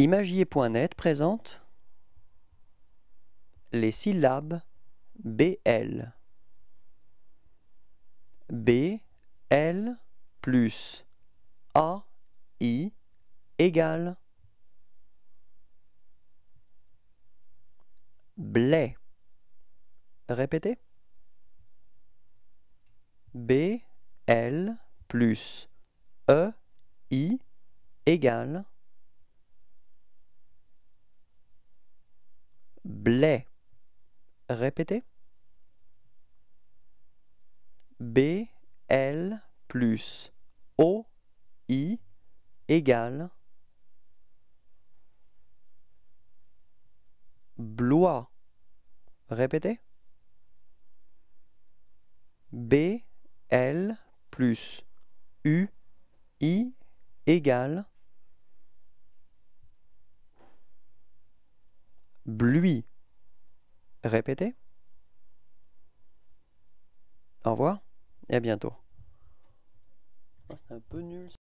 Imagier.net présente les syllabes BL. BL plus A, I égale blé. Répétez. BL plus E, I égale blé. Répétez. BL plus O OI égale Blois. Répétez. BL plus U I égale Bluis. Répétez. Au revoir et à bientôt. Oh, c'est un peu nul.